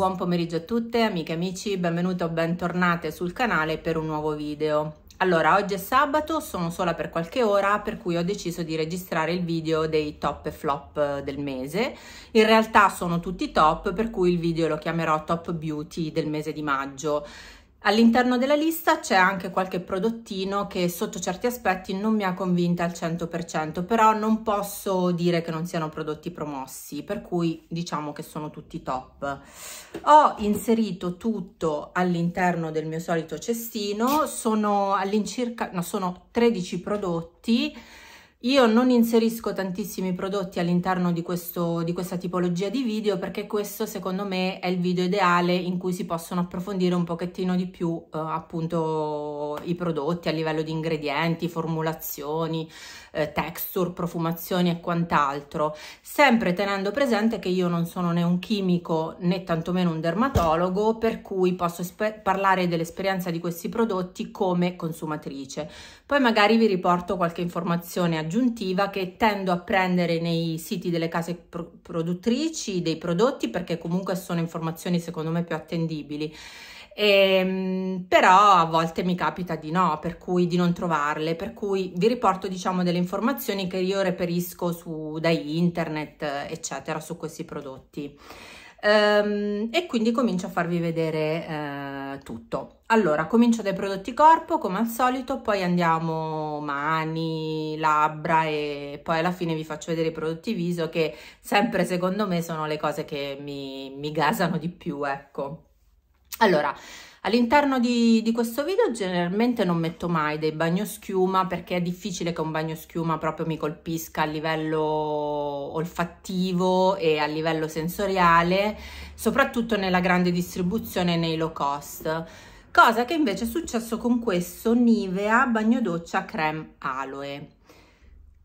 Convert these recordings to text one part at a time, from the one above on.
Buon pomeriggio a tutte amiche e amici, benvenute o bentornate sul canale per un nuovo video. Allora, oggi è sabato, sono sola per qualche ora, per cui ho deciso di registrare il video dei top e flop del mese. In realtà sono tutti top, per cui il video lo chiamerò top beauty del mese di maggio. All'interno della lista c'è anche qualche prodottino che sotto certi aspetti non mi ha convinta al 100%, però non posso dire che non siano prodotti promossi, per cui diciamo che sono tutti top. Ho inserito tutto all'interno del mio solito cestino, sono all'incirca, no, sono 13 prodotti, io non inserisco tantissimi prodotti all'interno di, di, questa tipologia di video perché questo secondo me è il video ideale in cui si possono approfondire un pochettino di più eh, appunto i prodotti a livello di ingredienti, formulazioni, eh, texture, profumazioni e quant'altro, sempre tenendo presente che io non sono né un chimico né tantomeno un dermatologo, per cui posso parlare dell'esperienza di questi prodotti come consumatrice. Poi magari vi riporto qualche informazione aggiuntiva che tendo a prendere nei siti delle case pro produttrici dei prodotti perché comunque sono informazioni secondo me più attendibili e, ehm, però a volte mi capita di no, per cui di non trovarle, per cui vi riporto diciamo delle informazioni che io reperisco su, da internet eccetera su questi prodotti. Um, e quindi comincio a farvi vedere uh, tutto. Allora, comincio dai prodotti corpo come al solito, poi andiamo mani, labbra e poi alla fine vi faccio vedere i prodotti viso che sempre secondo me sono le cose che mi, mi gasano di più, ecco. Allora, All'interno di, di, questo video generalmente non metto mai dei bagnoschiuma perché è difficile che un bagnoschiuma proprio mi colpisca a livello olfattivo e a livello sensoriale, soprattutto nella grande distribuzione e nei low cost. Cosa che invece è successo con questo Nivea bagno doccia creme aloe.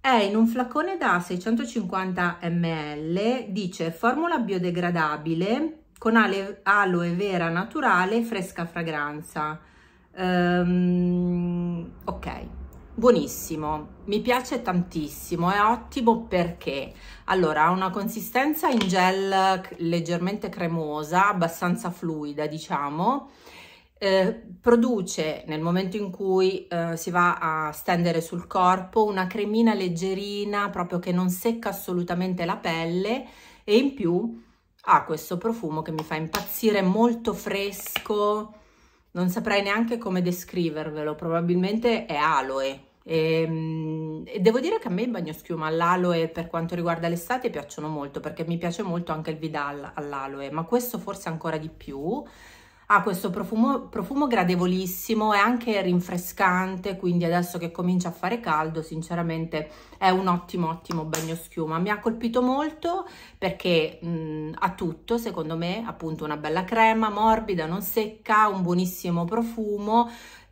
È in un flacone da 650 ml, dice formula biodegradabile con aloe vera naturale, fresca fragranza. Um, ok, buonissimo, mi piace tantissimo, è ottimo perché allora ha una consistenza in gel leggermente cremosa, abbastanza fluida diciamo, eh, produce nel momento in cui eh, si va a stendere sul corpo una cremina leggerina proprio che non secca assolutamente la pelle e in più ha questo profumo che mi fa impazzire, molto fresco, non saprei neanche come descrivervelo, probabilmente è aloe. E, ehm, e devo dire che a me il bagno all'aloe per quanto riguarda l'estate piacciono molto perché mi piace molto anche il Vidal all'aloe, ma questo forse ancora di più ha questo profumo, profumo gradevolissimo, è anche rinfrescante, quindi adesso che comincia a fare caldo sinceramente è un ottimo ottimo bagno schiuma. Mi ha colpito molto perché mh, ha tutto secondo me, appunto una bella crema morbida, non secca, un buonissimo profumo,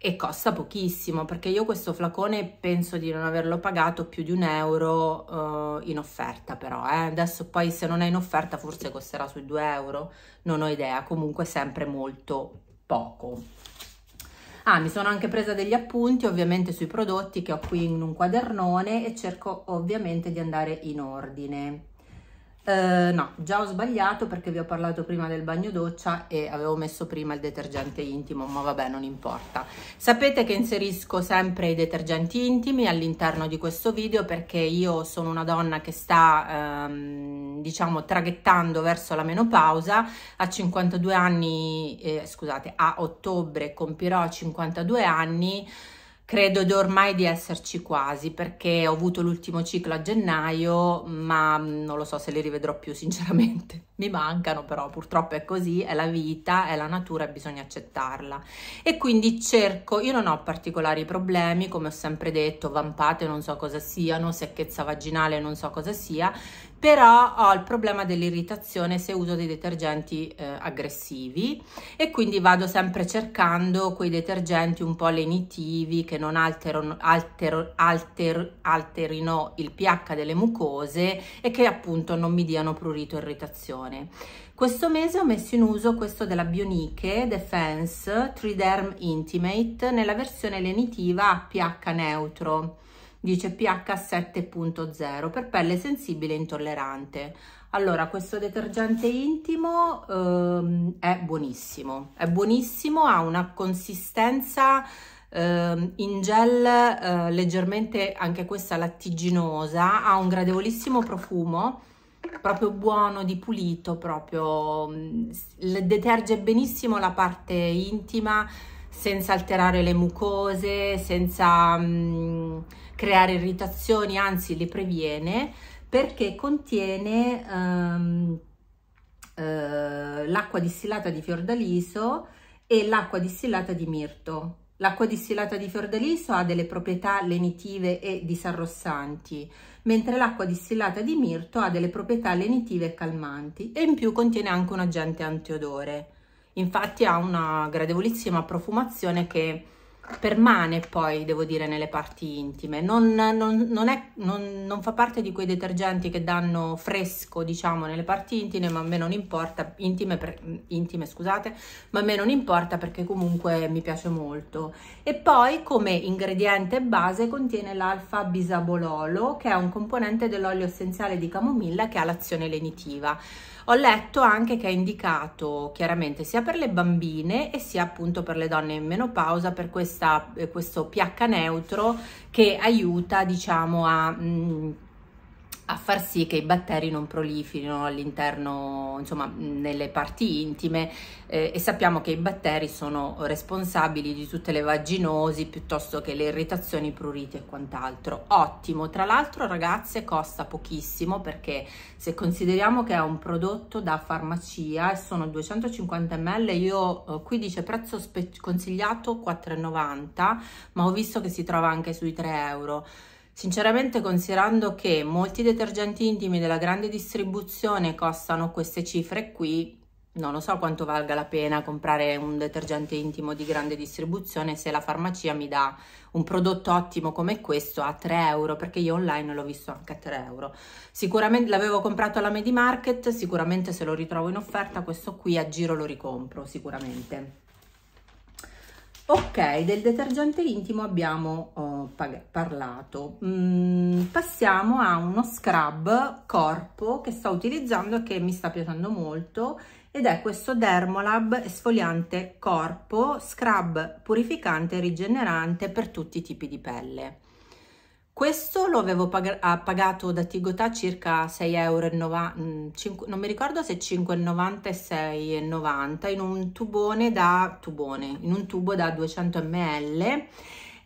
e costa pochissimo perché io questo flacone penso di non averlo pagato più di un euro eh, in offerta però eh. adesso poi se non è in offerta forse costerà sui 2 euro non ho idea comunque sempre molto poco Ah, mi sono anche presa degli appunti ovviamente sui prodotti che ho qui in un quadernone e cerco ovviamente di andare in ordine. Uh, no, già ho sbagliato perché vi ho parlato prima del bagno doccia e avevo messo prima il detergente intimo, ma vabbè non importa. Sapete che inserisco sempre i detergenti intimi all'interno di questo video perché io sono una donna che sta um, diciamo traghettando verso la menopausa, a 52 anni, eh, scusate, a ottobre compirò 52 anni, credo di ormai di esserci quasi perché ho avuto l'ultimo ciclo a gennaio ma mm, non lo so se li rivedrò più sinceramente mi mancano però purtroppo è così è la vita è la natura bisogna accettarla e quindi cerco io non ho particolari problemi come ho sempre detto vampate non so cosa siano secchezza vaginale non so cosa sia però ho il problema dell'irritazione se uso dei detergenti eh, aggressivi e quindi vado sempre cercando quei detergenti un po' lenitivi che non alterano, altero, alter, alterino il pH delle mucose e che appunto non mi diano prurito irritazione. Questo mese ho messo in uso questo della Bioniche Defense Triderm Intimate nella versione lenitiva a pH neutro dice pH 7.0 per pelle sensibile e intollerante. Allora, questo detergente intimo ehm, è buonissimo, è buonissimo, ha una consistenza ehm, in gel eh, leggermente anche questa lattiginosa, ha un gradevolissimo profumo, proprio buono, di pulito, proprio mm, deterge benissimo la parte intima senza alterare le mucose, senza... Mh, mm, creare irritazioni, anzi le previene, perché contiene um, eh, l'acqua distillata di fiordaliso e l'acqua distillata di mirto. L'acqua distillata di fiordaliso ha delle proprietà lenitive e disarrossanti, mentre l'acqua distillata di mirto ha delle proprietà lenitive e calmanti e in più contiene anche un agente antiodore. Infatti ha una gradevolissima profumazione che permane poi, devo dire, nelle parti intime. Non, non, non, è, non, fa parte di quei detergenti che danno fresco, diciamo, nelle parti intime, ma a me non importa, intime, per, intime scusate, ma a me non importa perché comunque mi piace molto. E poi come ingrediente base contiene l'alfa bisabololo, che è un componente dell'olio essenziale di camomilla che ha l'azione lenitiva. Ho letto anche che è indicato chiaramente sia per le bambine e sia appunto per le donne in menopausa per questa, eh, questo pH neutro che aiuta diciamo a mh, mm, a far sì che i batteri non proliferino all'interno, insomma, nelle parti intime eh, e sappiamo che i batteri sono responsabili di tutte le vaginosi piuttosto che le irritazioni, pruriti e quant'altro. Ottimo, tra l'altro ragazze costa pochissimo perché se consideriamo che è un prodotto da farmacia e sono 250 ml, io eh, qui dice prezzo consigliato 4,90 ma ho visto che si trova anche sui 3 euro. Sinceramente considerando che molti detergenti intimi della grande distribuzione costano queste cifre qui, non lo so quanto valga la pena comprare un detergente intimo di grande distribuzione se la farmacia mi dà un prodotto ottimo come questo a 3 euro perché io online l'ho visto anche a 3 euro sicuramente l'avevo comprato alla Medimarket sicuramente se lo ritrovo in offerta questo qui a giro lo ricompro sicuramente Ok, del detergente intimo abbiamo oh, parlato. Mm, passiamo a uno scrub corpo che sto utilizzando e che mi sta piacendo molto ed è questo Dermolab esfoliante corpo, scrub purificante e rigenerante per tutti i tipi di pelle. Questo lo avevo pag pagato da Tigotà circa 6,90 euro, mm, non mi ricordo se 5,90 e 6,90 in un tubone da tubone, in un tubo da 200 ml e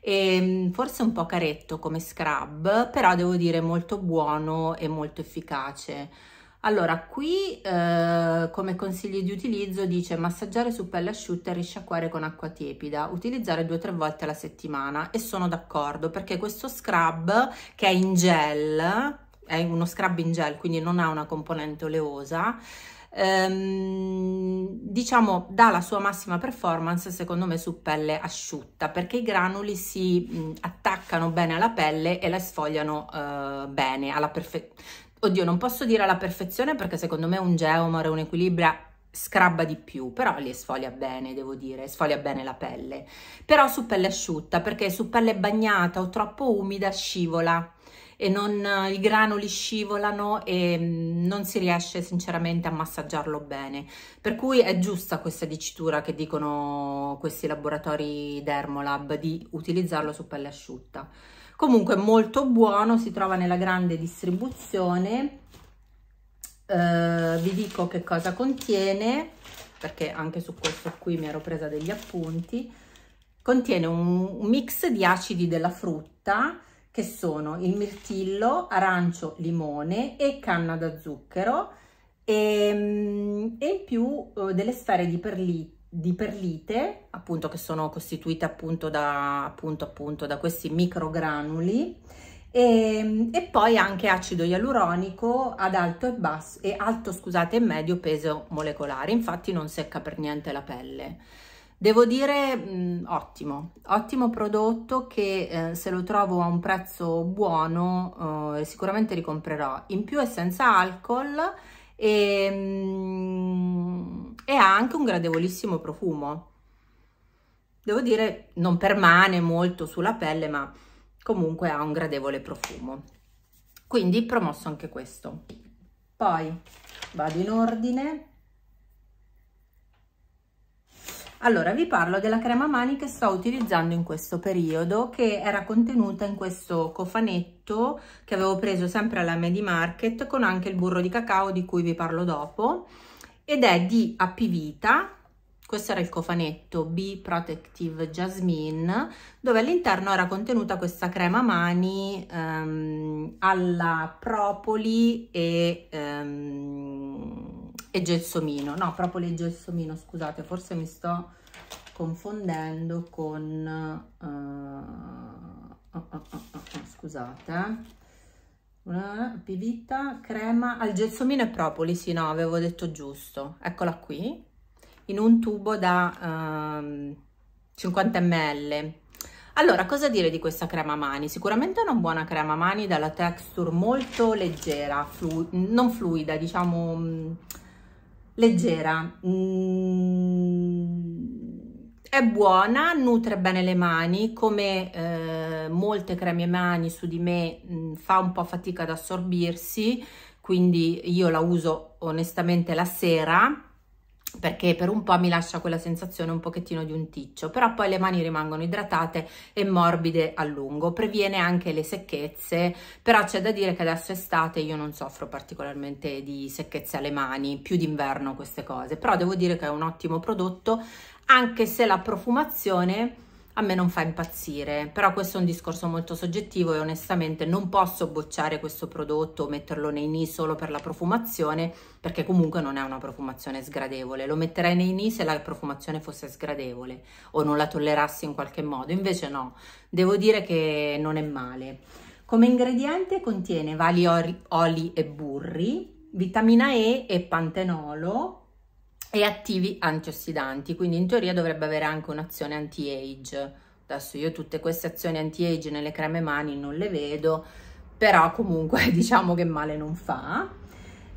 ehm, forse un po' caretto come scrub, però devo dire molto buono e molto efficace allora, qui eh, come consigli di utilizzo dice massaggiare su pelle asciutta e risciacquare con acqua tiepida, utilizzare due o tre volte alla settimana e sono d'accordo perché questo scrub che è in gel, è uno scrub in gel quindi non ha una componente oleosa, ehm, diciamo dà la sua massima performance secondo me su pelle asciutta perché i granuli si mh, attaccano bene alla pelle e la sfogliano eh, bene alla perfezione oddio, non posso dire alla perfezione perché secondo me un e un equilibra scrabba di più, però li sfoglia bene, devo dire, sfoglia bene la pelle. Però su pelle asciutta, perché su pelle bagnata o troppo umida scivola e non, eh, i granuli scivolano e mm, non si riesce sinceramente a massaggiarlo bene. Per cui è giusta questa dicitura che dicono questi laboratori Dermolab di utilizzarlo su pelle asciutta comunque molto buono si trova nella grande distribuzione eh, vi dico che cosa contiene perché anche su questo qui mi ero presa degli appunti contiene un, un mix di acidi della frutta che sono il mirtillo, arancio, limone e canna da zucchero e, ehm, e in più eh, delle sfere di perlite di perlite, appunto che sono costituite appunto da, appunto, appunto, da questi microgranuli e, ehm, e, poi anche acido ialuronico ad alto e basso e alto scusate e medio peso molecolare infatti non secca per niente la pelle devo dire mh, mm, ottimo ottimo prodotto che eh, se lo trovo a un prezzo buono eh, sicuramente ricomprerò in più è senza alcol e ehm, mh, e ha anche un gradevolissimo profumo. Devo dire non permane molto sulla pelle ma comunque ha un gradevole profumo. Quindi promosso anche questo. Poi vado in ordine. Allora, vi parlo della crema mani che sto utilizzando in questo periodo, che era contenuta in questo cofanetto che avevo preso sempre alla Medi Market, con anche il burro di cacao di cui vi parlo dopo ed è di Apivita, questo era il cofanetto B Protective Jasmine, dove all'interno era contenuta questa crema mani ehm, alla propoli e, ehm, e gelsomino. No, propoli e gelsomino, scusate, forse mi sto confondendo con... Uh, oh, oh, oh, scusate, eh pivita, crema al gelsomino e propoli, sì no, avevo detto giusto, eccola qui, in un tubo da um, ehm, 50 ml. Allora, cosa dire di questa crema mani? Sicuramente è una buona crema mani dalla texture molto leggera, flu non fluida, diciamo mh, mm, leggera. Mm, è buona, nutre bene le mani, come eh, molte creme mani su di me mh, mm, fa un po' fatica ad assorbirsi, quindi io la uso onestamente la sera perché per un po' mi lascia quella sensazione un pochettino di un ticcio, però poi le mani rimangono idratate e morbide a lungo, previene anche le secchezze, però c'è da dire che adesso estate io non soffro particolarmente di secchezze alle mani, più d'inverno queste cose, però devo dire che è un ottimo prodotto, anche se la profumazione a me non fa impazzire, però questo è un discorso molto soggettivo e onestamente non posso bocciare questo prodotto o metterlo nei ni solo per la profumazione, perché comunque non è una profumazione sgradevole. Lo metterei nei ni se la profumazione fosse sgradevole o non la tollerassi in qualche modo, invece no, devo dire che non è male. Come ingrediente contiene vari oli e burri, vitamina E e pantenolo, e attivi antiossidanti, quindi in teoria dovrebbe avere anche un'azione anti-age. Adesso io tutte queste azioni anti-age nelle creme mani non le vedo, però comunque diciamo che male non fa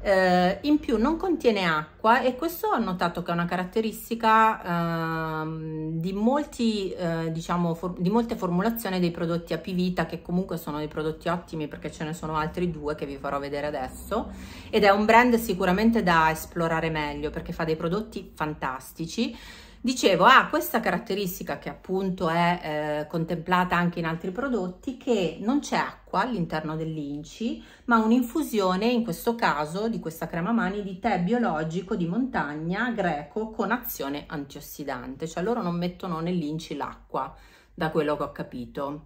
eh, in più non contiene acqua e questo ho notato che è una caratteristica eh, di, molti, eh, diciamo, di molte formulazioni dei prodotti a pivita che comunque sono dei prodotti ottimi perché ce ne sono altri due che vi farò vedere adesso ed è un brand sicuramente da esplorare meglio perché fa dei prodotti fantastici Dicevo, ha questa caratteristica che appunto è eh, contemplata anche in altri prodotti, che non c'è acqua all'interno dell'inci, ma un'infusione, in questo caso, di questa crema mani di tè biologico di montagna greco con azione antiossidante. Cioè loro non mettono nell'inci l'acqua, da quello che ho capito.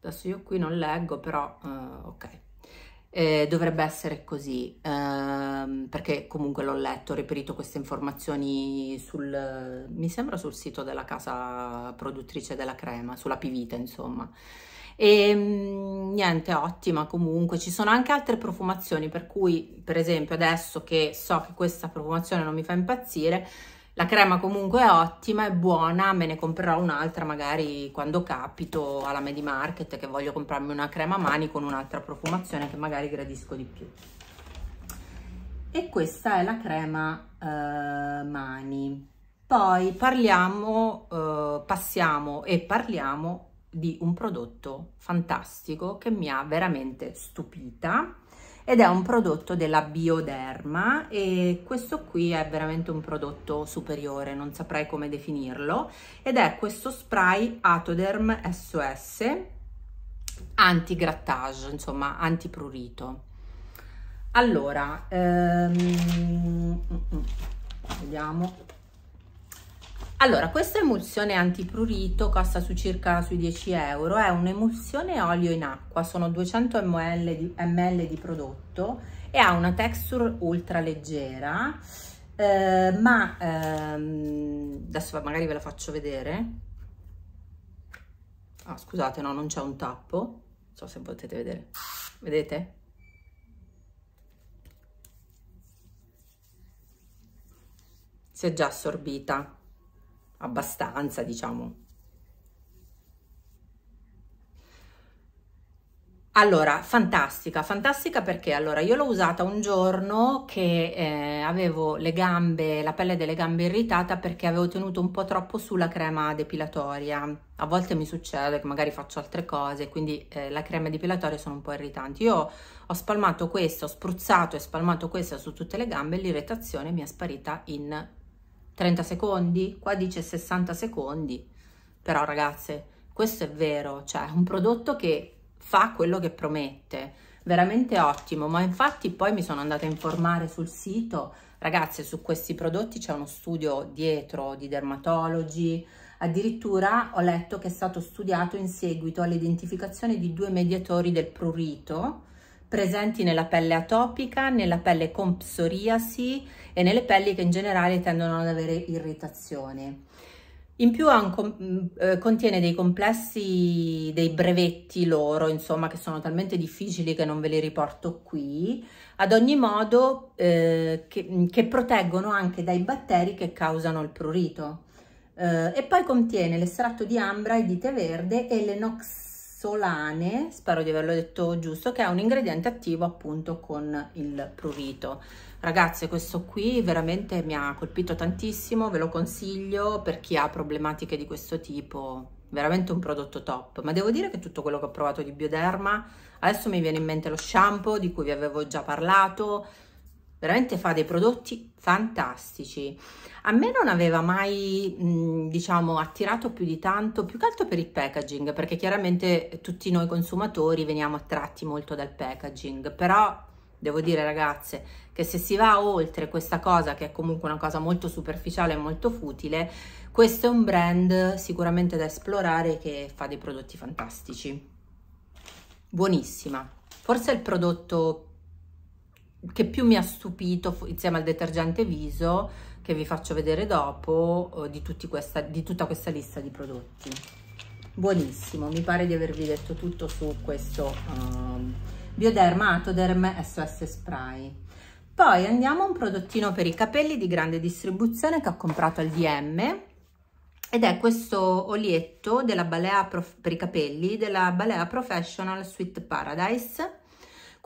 Adesso io qui non leggo, però eh, ok. Eh, dovrebbe essere così, ehm, perché comunque l'ho letto, ho reperito queste informazioni sul, mi sembra sul sito della casa produttrice della crema, sulla Pivita insomma. E ehm, niente, ottima comunque, ci sono anche altre profumazioni per cui per esempio adesso che so che questa profumazione non mi fa impazzire la crema comunque è ottima, è buona, me ne comprerò un'altra magari quando capito alla Medi Market che voglio comprarmi una crema a mani con un'altra profumazione che magari gradisco di più. E questa è la crema eh, mani. Poi parliamo, eh, passiamo e parliamo di un prodotto fantastico che mi ha veramente stupita ed è un prodotto della Bioderma e questo qui è veramente un prodotto superiore, non saprei come definirlo, ed è questo spray Atoderm SOS anti-grattage, insomma anti-prurito. Allora, ehm, mm, mm, mm, vediamo allora, questa emulsione antiprurito costa su circa sui 10 euro, è un'emulsione olio in acqua, sono 200 ml di, ml di prodotto e ha una texture ultra leggera, eh, ma ehm, adesso magari ve la faccio vedere. Ah, scusate, no, non c'è un tappo, non so se potete vedere. Vedete? Si è già assorbita abbastanza, diciamo. Allora, fantastica, fantastica perché allora io l'ho usata un giorno che eh, avevo le gambe, la pelle delle gambe irritata perché avevo tenuto un po' troppo sulla crema depilatoria. A volte mi succede che magari faccio altre cose, quindi eh, la crema depilatoria sono un po' irritanti. Io ho spalmato questo, ho spruzzato e spalmato questa su tutte le gambe e l'irritazione mi è sparita in 30 secondi, qua dice 60 secondi, però ragazze questo è vero, cioè è un prodotto che fa quello che promette, veramente ottimo, ma infatti poi mi sono andata a informare sul sito, ragazze su questi prodotti c'è uno studio dietro di dermatologi, addirittura ho letto che è stato studiato in seguito all'identificazione di due mediatori del prurito, presenti nella pelle atopica, nella pelle con psoriasi e nelle pelli che in generale tendono ad avere irritazione. In più mm, eh, contiene dei complessi, dei brevetti loro, insomma, che sono talmente difficili che non ve li riporto qui, ad ogni modo eh, che, mm, che, proteggono anche dai batteri che causano il prurito. Eh, e poi contiene l'estratto di ambra e di tè verde e l'enox solane, spero di averlo detto giusto, che è un ingrediente attivo appunto con il prurito. Ragazze, questo qui veramente mi ha colpito tantissimo, ve lo consiglio per chi ha problematiche di questo tipo, veramente un prodotto top. Ma devo dire che tutto quello che ho provato di Bioderma, adesso mi viene in mente lo shampoo di cui vi avevo già parlato, veramente fa dei prodotti fantastici. A me non aveva mai, diciamo, attirato più di tanto, più che altro per il packaging, perché chiaramente tutti noi consumatori veniamo attratti molto dal packaging, però devo dire ragazze che se si va oltre questa cosa che è comunque una cosa molto superficiale e molto futile questo è un brand sicuramente da esplorare che fa dei prodotti fantastici buonissima forse è il prodotto che più mi ha stupito insieme al detergente viso che vi faccio vedere dopo eh, di, questa, di tutta questa lista di prodotti buonissimo mi pare di avervi detto tutto su questo um, bioderma atoderm sos spray poi andiamo a un prodottino per i capelli di grande distribuzione che ho comprato al DM ed è questo olietto della Balea Prof per i capelli della Balea Professional Sweet Paradise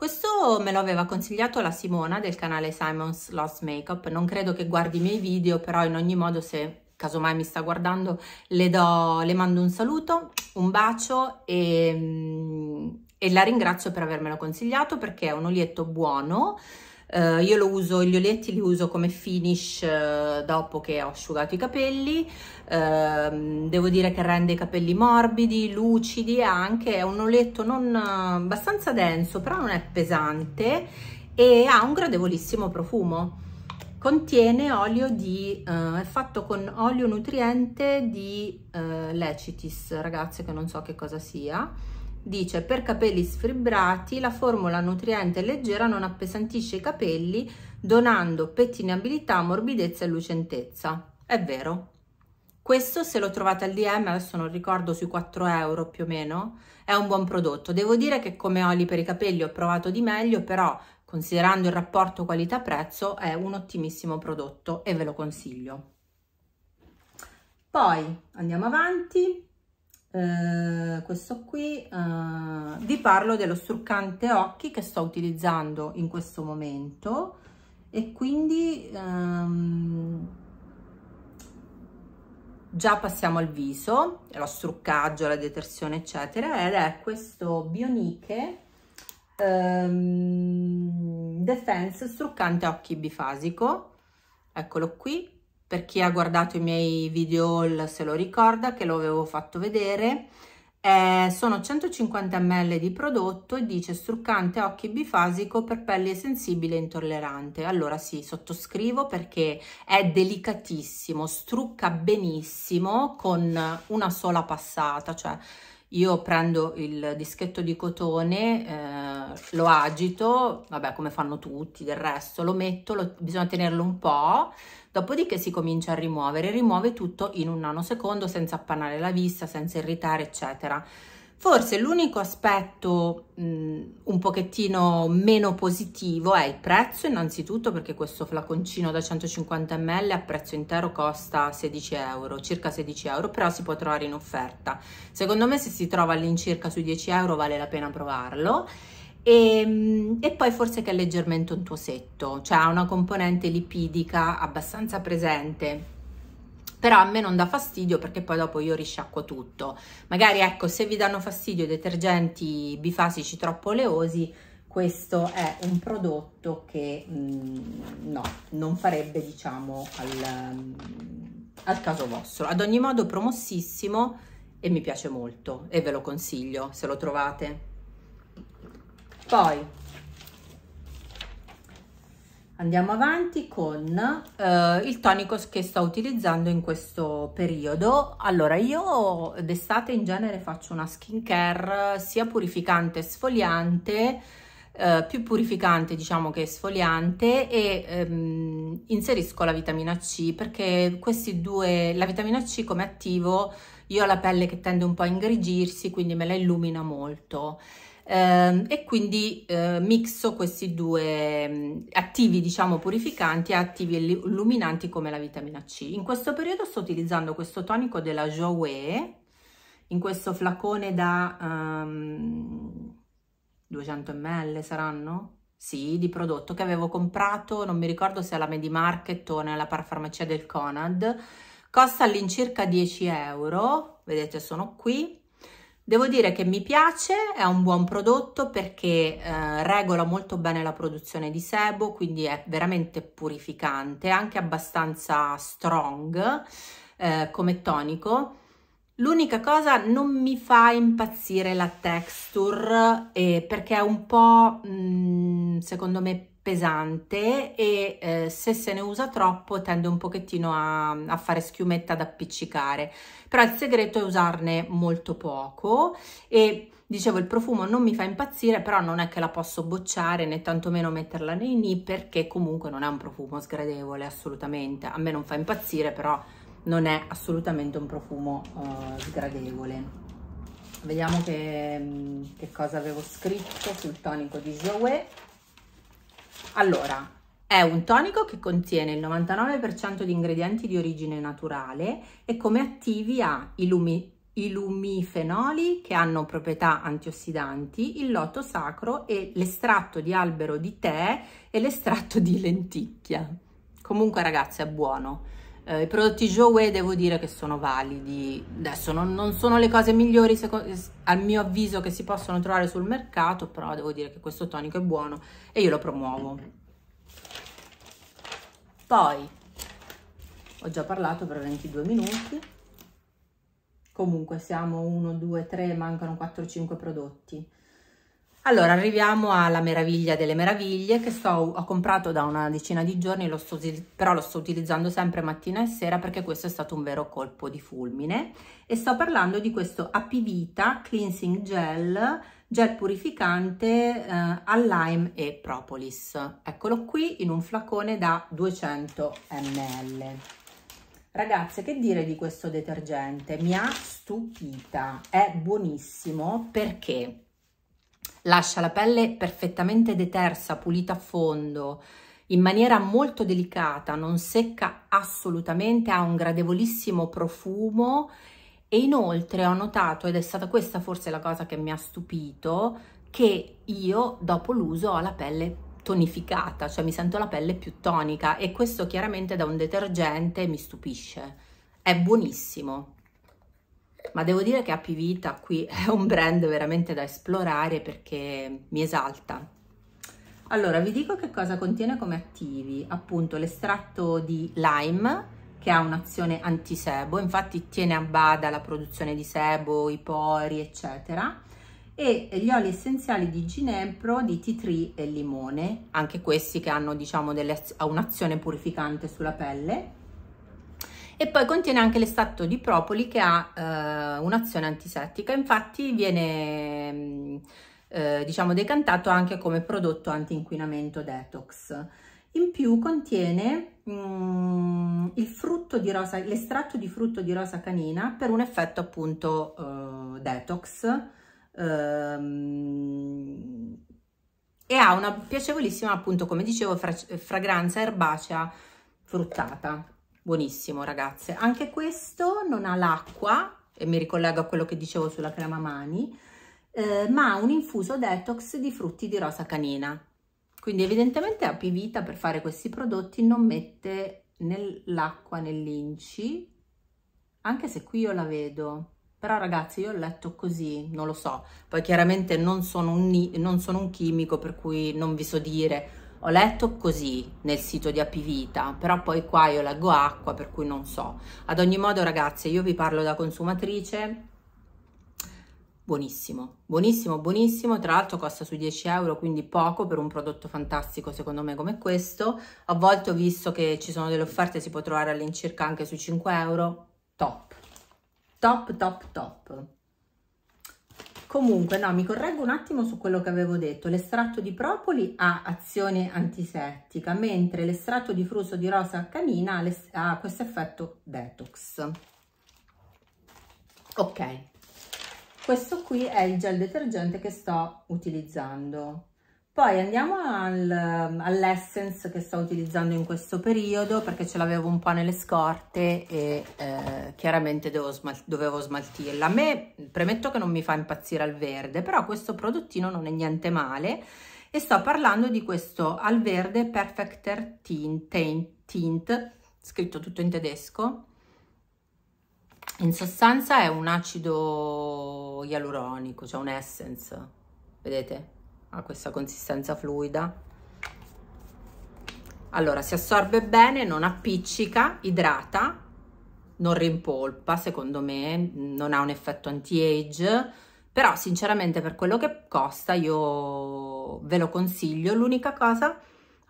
questo me lo aveva consigliato la Simona del canale Simon's Lost Makeup, non credo che guardi i miei video, però in ogni modo se casomai mi sta guardando le, do, le mando un saluto, un bacio e, mm, e la ringrazio per avermelo consigliato perché è un olietto buono, Uh, io lo uso, gli oletti li uso come finish uh, dopo che ho asciugato i capelli, uh, devo dire che rende i capelli morbidi, lucidi e anche è un oletto non, eh, abbastanza denso però non è pesante e ha un gradevolissimo profumo. Contiene olio di, è fatto con olio nutriente di lecitis, ragazze che non so che cosa sia, dice per capelli sfibrati la formula nutriente leggera non appesantisce i capelli donando pettinabilità, morbidezza e lucentezza. È vero. Questo se lo trovate al DM, adesso non ricordo, sui 4 euro più o meno, è un buon prodotto. Devo dire che come oli per i capelli ho provato di meglio, però considerando il rapporto qualità-prezzo è un ottimissimo prodotto e ve lo consiglio. Poi andiamo avanti. Eh, questo qui eh, vi parlo dello struccante occhi che sto utilizzando in questo momento e quindi ehm, già passiamo al viso lo struccaggio la detersione eccetera ed è questo Bioniche ehm, defense struccante occhi bifasico eccolo qui per chi ha guardato i miei video se lo ricorda che lo avevo fatto vedere, eh, sono 150 ml di prodotto e dice struccante occhi bifasico per pelli sensibile e intollerante. Allora sì, sottoscrivo perché è delicatissimo, strucca benissimo con una sola passata, cioè io prendo il dischetto di cotone, eh, lo agito, vabbè come fanno tutti del resto, lo metto, lo, bisogna tenerlo un po', Dopodiché si comincia a rimuovere, rimuove tutto in un nanosecondo senza appannare la vista, senza irritare, eccetera. Forse l'unico aspetto mh, mm, un pochettino meno positivo è il prezzo, innanzitutto perché questo flaconcino da 150 ml a prezzo intero costa 16 euro, circa 16 euro, però si può trovare in offerta. Secondo me se si trova all'incirca sui 10 euro vale la pena provarlo e, ehm, e, poi forse che è leggermente un tuo setto, cioè ha una componente lipidica abbastanza presente. Però a me non dà fastidio perché poi dopo io risciacquo tutto. Magari ecco, se vi danno fastidio i detergenti bifasici troppo oleosi, questo è un prodotto che mh, mm, no, non farebbe diciamo al, al caso vostro. Ad ogni modo promossissimo e mi piace molto e ve lo consiglio se lo trovate poi andiamo avanti con eh, il tonico che sto utilizzando in questo periodo allora io d'estate in genere faccio una skin care sia purificante e sfogliante eh, più purificante diciamo che sfogliante e ehm, inserisco la vitamina C perché questi due la vitamina C come attivo io ho la pelle che tende un po' a ingrigirsi quindi me la illumina molto eh, e quindi eh, mixo questi due mm, attivi diciamo purificanti e attivi illuminanti come la vitamina C. In questo periodo sto utilizzando questo tonico della Jouer in questo flacone da um, ehm, 200 ml saranno? Sì, di prodotto che avevo comprato, non mi ricordo se alla Medimarket o nella parafarmacia del Conad, costa all'incirca 10 euro, vedete sono qui, Devo dire che mi piace, è un buon prodotto perché eh, regola molto bene la produzione di sebo, quindi è veramente purificante, anche abbastanza strong eh, come tonico. L'unica cosa non mi fa impazzire la texture eh, perché è un po' mh, mm, secondo me pesante e eh, se se ne usa troppo tende un pochettino a, a, fare schiumetta ad appiccicare però il segreto è usarne molto poco e dicevo il profumo non mi fa impazzire però non è che la posso bocciare né tantomeno metterla nei ni perché comunque non è un profumo sgradevole assolutamente a me non fa impazzire però non è assolutamente un profumo eh, sgradevole vediamo che, che, cosa avevo scritto sul tonico di Jouet allora, è un tonico che contiene il 99% di ingredienti di origine naturale e come attivi ha i, lumi, i lumifenoli che hanno proprietà antiossidanti, il loto sacro e l'estratto di albero di tè e l'estratto di lenticchia. Comunque ragazzi è buono eh, i prodotti Joe devo dire che sono validi, adesso non, non sono le cose migliori al mio avviso che si possono trovare sul mercato, però devo dire che questo tonico è buono e io lo promuovo. Poi, ho già parlato per 22 minuti, comunque siamo 1, 2, 3, mancano 4-5 prodotti. Allora, arriviamo alla meraviglia delle meraviglie che so, ho comprato da una decina di giorni, lo sto, però lo sto utilizzando sempre mattina e sera perché questo è stato un vero colpo di fulmine e sto parlando di questo Apivita Cleansing Gel, gel purificante eh, al lime e propolis. Eccolo qui in un flacone da 200 ml. Ragazze, che dire di questo detergente? Mi ha stupita, è buonissimo perché lascia la pelle perfettamente detersa, pulita a fondo, in maniera molto delicata, non secca assolutamente, ha un gradevolissimo profumo e inoltre ho notato, ed è stata questa forse la cosa che mi ha stupito, che io dopo l'uso ho la pelle tonificata, cioè mi sento la pelle più tonica e questo chiaramente da un detergente mi stupisce. È buonissimo ma devo dire che Happy Vita qui è un brand veramente da esplorare perché mi esalta. Allora, vi dico che cosa contiene come attivi. Appunto, l'estratto di lime, che ha un'azione antisebo, infatti tiene a bada la produzione di sebo, i pori, eccetera. E gli oli essenziali di ginepro, di titri e limone, anche questi che hanno, diciamo, un'azione purificante sulla pelle e poi contiene anche l'estratto di propoli che ha eh, un'azione antisettica, infatti viene mm, eh, diciamo decantato anche come prodotto anti-inquinamento detox. In più contiene mm, l'estratto di frutto di rosa canina per un effetto appunto eh, detox ehm, e ha una piacevolissima appunto come dicevo fra fragranza erbacea fruttata buonissimo ragazze anche questo non ha l'acqua e mi ricollego a quello che dicevo sulla crema mani eh, ma ha un infuso detox di frutti di rosa canina quindi evidentemente Api Vita per fare questi prodotti non mette nell'acqua nell'inci anche se qui io la vedo però ragazzi io ho letto così, non lo so, poi chiaramente non sono un, non sono un chimico per cui non vi so dire ho letto così nel sito di Apivita, però poi qua io leggo acqua, per cui non so. Ad ogni modo, ragazze, io vi parlo da consumatrice. Buonissimo, buonissimo, buonissimo. Tra l'altro costa sui 10 euro, quindi poco per un prodotto fantastico secondo me come questo. A volte ho visto che ci sono delle offerte, si può trovare all'incirca anche sui 5 euro. Top, top, top, top. Comunque, no, mi correggo un attimo su quello che avevo detto. L'estratto di propoli ha azione antisettica, mentre l'estratto di fruso di rosa canina ha questo effetto detox. Ok, questo qui è il gel detergente che sto utilizzando. Poi andiamo al, all'essence che sto utilizzando in questo periodo perché ce l'avevo un po' nelle scorte e eh, chiaramente smal dovevo smaltirla. A me premetto che non mi fa impazzire al verde, però questo prodottino non è niente male e sto parlando di questo al verde Perfecter Tint, Tint, scritto tutto in tedesco. In sostanza è un acido ialuronico, cioè un essence, vedete? ha questa consistenza fluida allora si assorbe bene non appiccica idrata non rimpolpa secondo me non ha un effetto anti-age però sinceramente per quello che costa io ve lo consiglio l'unica cosa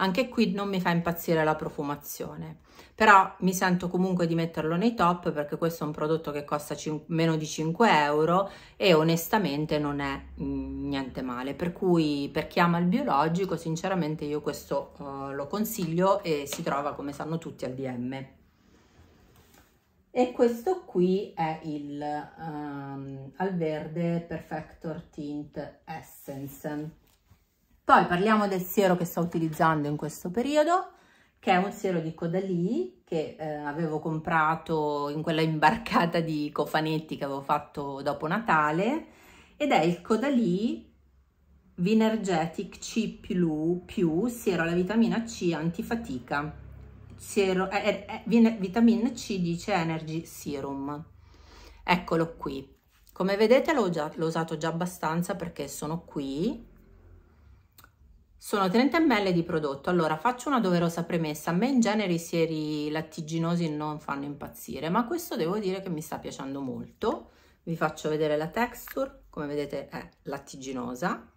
anche qui non mi fa impazzire la profumazione, però mi sento comunque di metterlo nei top perché questo è un prodotto che costa meno di 5 euro e onestamente non è mm, niente male. Per cui per chi ama il biologico, sinceramente io questo uh, lo consiglio e si trova come sanno tutti al DM e questo qui è il um, ehm, Alverde Perfector Tint Essence poi parliamo del siero che sto utilizzando in questo periodo, che è un siero di Codalì che eh, avevo comprato in quella imbarcata di cofanetti che avevo fatto dopo Natale ed è il Codalì Vinergetic C++, più, siero alla vitamina C antifatica, siero, eh, eh, vitamina C dice Energy Serum. Eccolo qui. Come vedete l'ho usato già abbastanza perché sono qui sono 30 ml di prodotto, allora faccio una doverosa premessa, a me in genere i sieri lattiginosi non fanno impazzire, ma questo devo dire che mi sta piacendo molto. Vi faccio vedere la texture, come vedete è lattiginosa,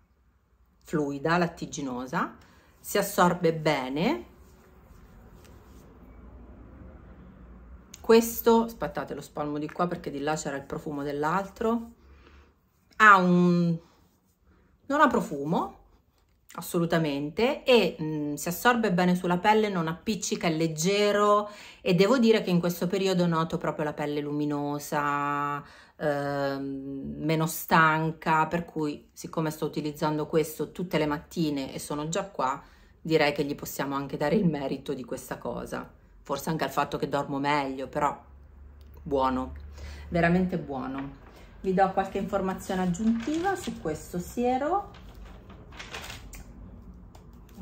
fluida, lattiginosa, si assorbe bene. Questo, aspettate lo spalmo di qua perché di là c'era il profumo dell'altro, ha un... non ha profumo, assolutamente e mh, mm, si assorbe bene sulla pelle, non appiccica, è leggero e devo dire che in questo periodo noto proprio la pelle luminosa, eh, meno stanca, per cui siccome sto utilizzando questo tutte le mattine e sono già qua, direi che gli possiamo anche dare il mm. merito di questa cosa. Forse anche al fatto che dormo meglio, però buono, veramente buono. Vi do qualche informazione aggiuntiva su questo siero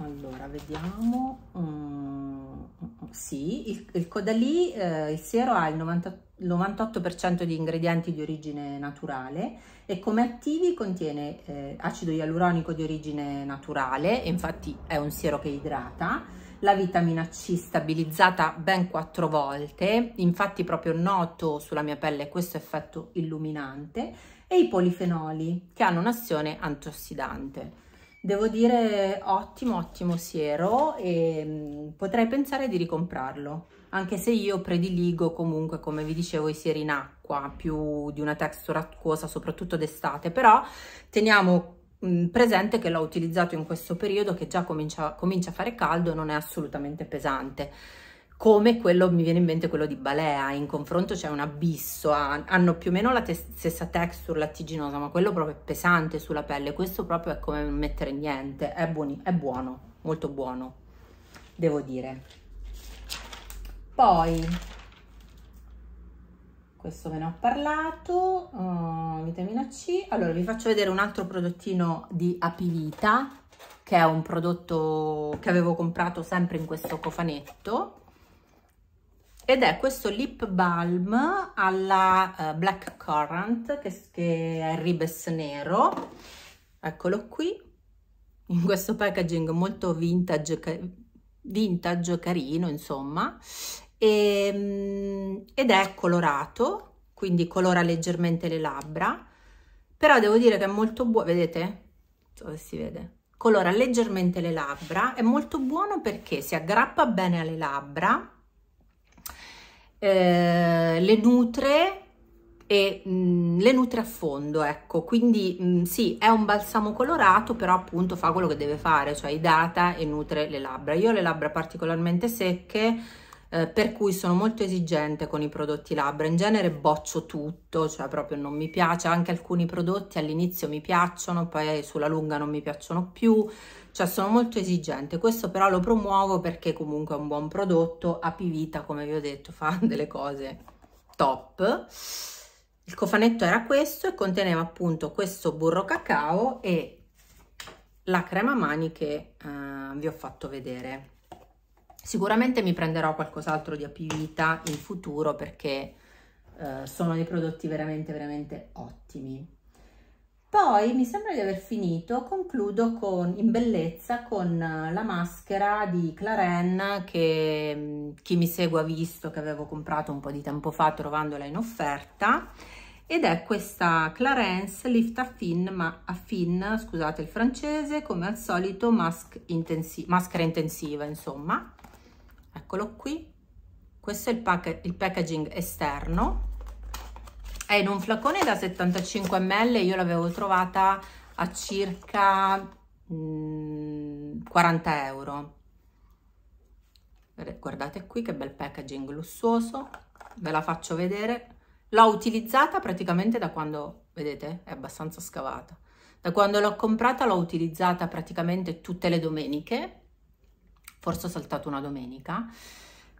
allora vediamo um, sì il, il codalì eh, il siero ha il 90, 98% di ingredienti di origine naturale e come attivi contiene eh, acido ialuronico di origine naturale infatti è un siero che idrata la vitamina C stabilizzata ben quattro volte infatti proprio noto sulla mia pelle questo effetto illuminante e i polifenoli che hanno un'azione antiossidante Devo dire ottimo, ottimo siero e mm, potrei pensare di ricomprarlo, anche se io prediligo comunque, come vi dicevo, i sieri in acqua, più di una textura acquosa, soprattutto d'estate, però teniamo mm, presente che l'ho utilizzato in questo periodo che già comincia, comincia a fare caldo e non è assolutamente pesante come quello, mi viene in mente quello di Balea, in confronto c'è un abisso, hanno più o meno la tes- stessa texture lattiginosa, ma quello proprio è pesante sulla pelle, questo proprio è come non mettere niente, è, buoni, è buono, molto buono, devo dire. Poi, questo ve ne ho parlato, uh, vitamina C, allora vi faccio vedere un altro prodottino di Apivita, che è un prodotto che avevo comprato sempre in questo cofanetto, ed è questo lip balm alla uh, black currant che, che è ribes nero eccolo qui in questo packaging molto vintage vintage carino insomma e, ehm, ed è colorato quindi colora leggermente le labbra però devo dire che è molto buono vedete cioè, dove si vede colora leggermente le labbra è molto buono perché si aggrappa bene alle labbra eh, le nutre e mh, mm, le nutre a fondo, ecco, quindi mh, mm, sì, è un balsamo colorato, però appunto fa quello che deve fare, cioè idata e nutre le labbra. Io ho le labbra particolarmente secche, eh, per cui sono molto esigente con i prodotti labbra, in genere boccio tutto, cioè proprio non mi piace, anche alcuni prodotti all'inizio mi piacciono, poi sulla lunga non mi piacciono più, cioè sono molto esigente, questo però lo promuovo perché comunque è un buon prodotto, vita come vi ho detto fa delle cose top. Il cofanetto era questo e conteneva appunto questo burro cacao e la crema mani che eh, vi ho fatto vedere. Sicuramente mi prenderò qualcos'altro di Apivita in futuro perché eh, sono dei prodotti veramente veramente ottimi. Poi mi sembra di aver finito, concludo con, in bellezza con eh, la maschera di Claren che mm, chi mi segue ha visto che avevo comprato un po' di tempo fa trovandola in offerta ed è questa Clarence Lift Affin, ma Affin, scusate il francese, come al solito mask intensi maschera intensiva insomma, eccolo qui, questo è il, pack il packaging esterno è in un flacone da 75 ml, io l'avevo trovata a circa mh, mm, 40 euro. Guardate qui che bel packaging lussuoso, ve la faccio vedere. L'ho utilizzata praticamente da quando, vedete, è abbastanza scavata. Da quando l'ho comprata l'ho utilizzata praticamente tutte le domeniche, forse ho saltato una domenica.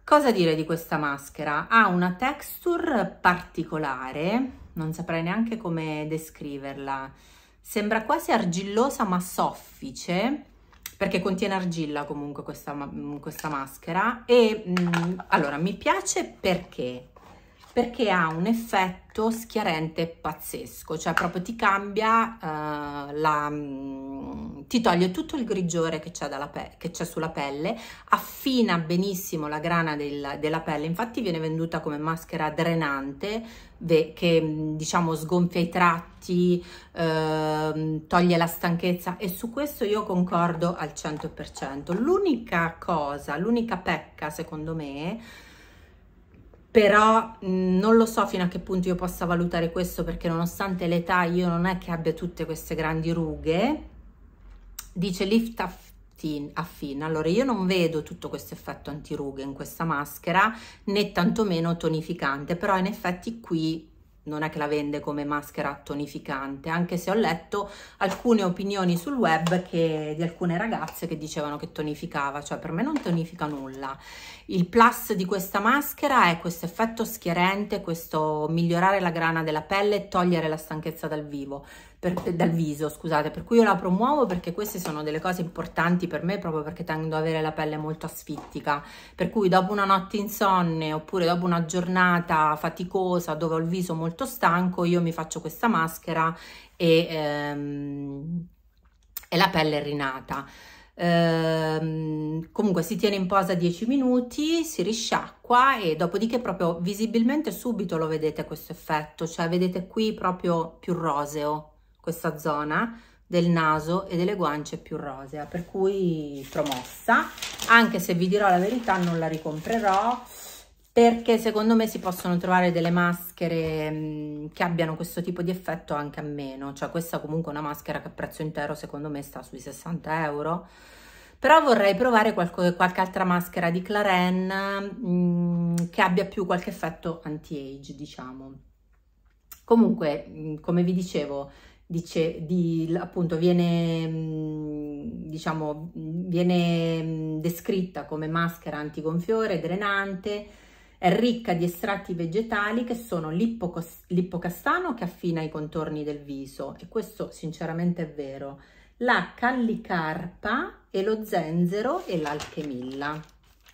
Cosa dire di questa maschera? Ha una texture particolare, non saprei neanche come descriverla. Sembra quasi argillosa ma soffice, perché contiene argilla comunque questa, questa maschera. E mm, allora, mi piace perché perché ha un effetto schiarente pazzesco, cioè proprio ti cambia, eh, la, mm, ti toglie tutto il grigiore che c'è, pe sulla pelle, affina benissimo la grana del, della pelle, infatti viene venduta come maschera drenante che mm, diciamo sgonfia i tratti, eh, toglie la stanchezza e su questo io concordo al 100%. L'unica cosa, l'unica pecca secondo me però mm, non lo so fino a che punto io possa valutare questo perché nonostante l'età io non è che abbia tutte queste grandi rughe dice lift affin, affin. allora io non vedo tutto questo effetto antirughe in questa maschera né tantomeno tonificante però in effetti qui non è che la vende come maschera tonificante, anche se ho letto alcune opinioni sul web che, di alcune ragazze che dicevano che tonificava, cioè per me non tonifica nulla. Il plus di questa maschera è questo effetto schierente, questo migliorare la grana della pelle e togliere la stanchezza dal vivo per, dal viso, scusate, per cui io la promuovo perché queste sono delle cose importanti per me proprio perché tendo ad avere la pelle molto asfittica, per cui dopo una notte insonne oppure dopo una giornata faticosa dove ho il viso molto stanco, io mi faccio questa maschera e, ehm, e la pelle è rinata. Ehm, comunque si tiene in posa 10 minuti, si risciacqua e dopodiché proprio visibilmente subito lo vedete questo effetto, cioè vedete qui proprio più roseo, questa zona del naso e delle guance più rosea, per cui promossa, anche se vi dirò la verità non la ricomprerò perché secondo me si possono trovare delle maschere mh, mm, che abbiano questo tipo di effetto anche a meno, cioè questa comunque è una maschera che a prezzo intero secondo me sta sui 60 euro, però vorrei provare qualche, qualche altra maschera di Claren mh, mm, che abbia più qualche effetto anti-age diciamo. Comunque, mh, mm, come vi dicevo, dice, di, appunto, viene, mm, diciamo, viene mm, descritta come maschera antigonfiore, drenante, è ricca di estratti vegetali che sono l'ippocastano che affina i contorni del viso e questo sinceramente è vero, la callicarpa e lo zenzero e l'alchemilla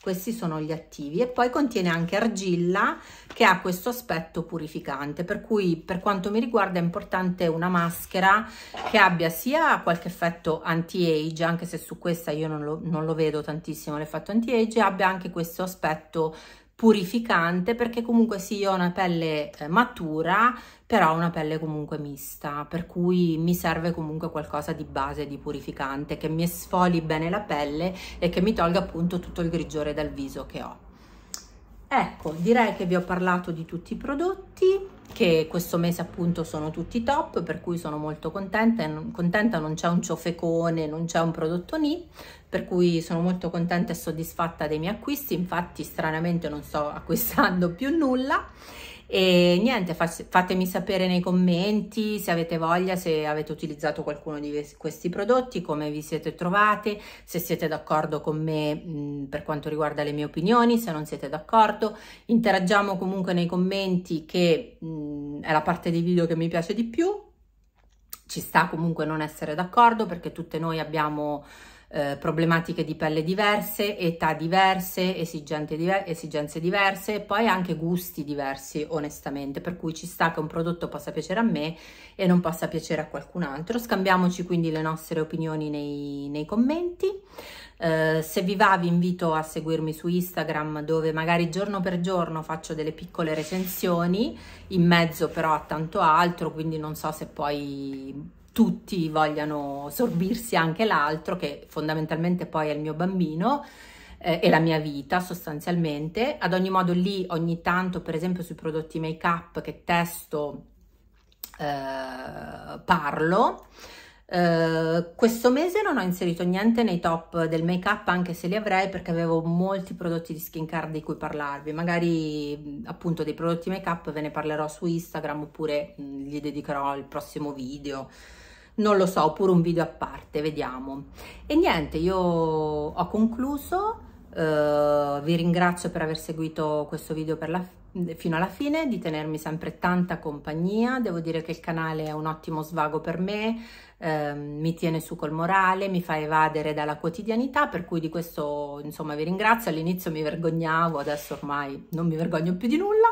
questi sono gli attivi e poi contiene anche argilla che ha questo aspetto purificante per cui per quanto mi riguarda è importante una maschera che abbia sia qualche effetto anti-age anche se su questa io non lo, non lo vedo tantissimo l'effetto anti-age abbia anche questo aspetto purificante perché comunque sì ho una pelle eh, matura però ho una pelle comunque mista, per cui mi serve comunque qualcosa di base, di purificante, che mi esfoli bene la pelle e che mi tolga appunto tutto il grigiore dal viso che ho. Ecco, direi che vi ho parlato di tutti i prodotti, che questo mese appunto sono tutti top, per cui sono molto contenta, contenta non c'è un ciofecone, non c'è un prodotto nì, per cui sono molto contenta e soddisfatta dei miei acquisti, infatti stranamente non sto acquistando più nulla e niente, fatemi sapere nei commenti se avete voglia, se avete utilizzato qualcuno di questi prodotti, come vi siete trovate, se siete d'accordo con me mh, per quanto riguarda le mie opinioni, se non siete d'accordo. Interagiamo comunque nei commenti che mh, è la parte dei video che mi piace di più. Ci sta comunque non essere d'accordo perché tutte noi abbiamo eh, problematiche di pelle diverse, età diverse, diver- esigenze diverse e poi anche gusti diversi onestamente, per cui ci sta che un prodotto possa piacere a me e non possa piacere a qualcun altro. Scambiamoci quindi le nostre opinioni nei, nei commenti. Eh, se vi va vi invito a seguirmi su Instagram dove magari giorno per giorno faccio delle piccole recensioni, in mezzo però a tanto altro, quindi non so se poi tutti vogliano sorbirsi anche l'altro, che fondamentalmente poi è il mio bambino eh, e la mia vita sostanzialmente. Ad ogni modo lì ogni tanto, per esempio sui prodotti make-up che testo, eh, parlo. Uh, questo mese non ho inserito niente nei top del make up anche se li avrei perché avevo molti prodotti di skincare di cui parlarvi magari appunto dei prodotti make up ve ne parlerò su Instagram oppure gli dedicherò il prossimo video non lo so, oppure un video a parte, vediamo. E niente, io ho concluso, uh, vi ringrazio per aver seguito questo video la, fino alla fine, di tenermi sempre tanta compagnia, devo dire che il canale è un ottimo svago per me, uh, mi tiene su col morale, mi fa evadere dalla quotidianità, per cui di questo insomma vi ringrazio, all'inizio mi vergognavo, adesso ormai non mi vergogno più di nulla.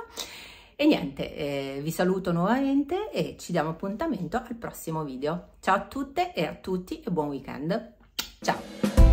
E niente, eh, vi saluto nuovamente e ci diamo appuntamento al prossimo video. Ciao a tutte e a tutti e buon weekend. Ciao!